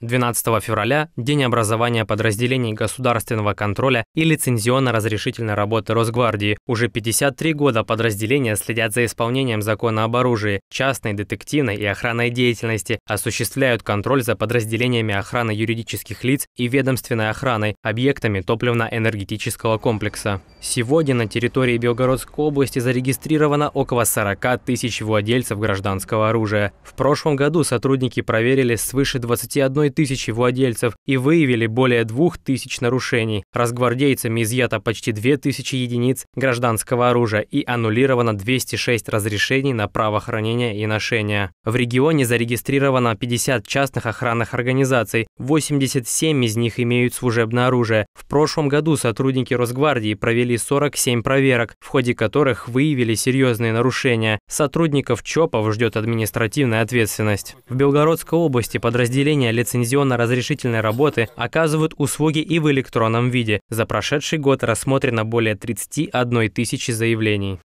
12 февраля – день образования подразделений государственного контроля и лицензионно-разрешительной работы Росгвардии. Уже 53 года подразделения следят за исполнением закона об оружии, частной, детективной и охранной деятельности, осуществляют контроль за подразделениями охраны юридических лиц и ведомственной охраной, объектами топливно-энергетического комплекса. Сегодня на территории Белгородской области зарегистрировано около 40 тысяч владельцев гражданского оружия. В прошлом году сотрудники проверили свыше 21 тысячи владельцев и выявили более двух тысяч нарушений. Разгвардейцами изъято почти две тысячи единиц гражданского оружия и аннулировано 206 разрешений на право хранения и ношения. В регионе зарегистрировано 50 частных охранных организаций, 87 из них имеют служебное оружие. В прошлом году сотрудники Росгвардии провели 47 проверок, в ходе которых выявили серьезные нарушения. Сотрудников ЧОПов ждет административная ответственность. В Белгородской области подразделение лицензировано лицензионно-разрешительной работы оказывают услуги и в электронном виде. За прошедший год рассмотрено более 31 тысячи заявлений.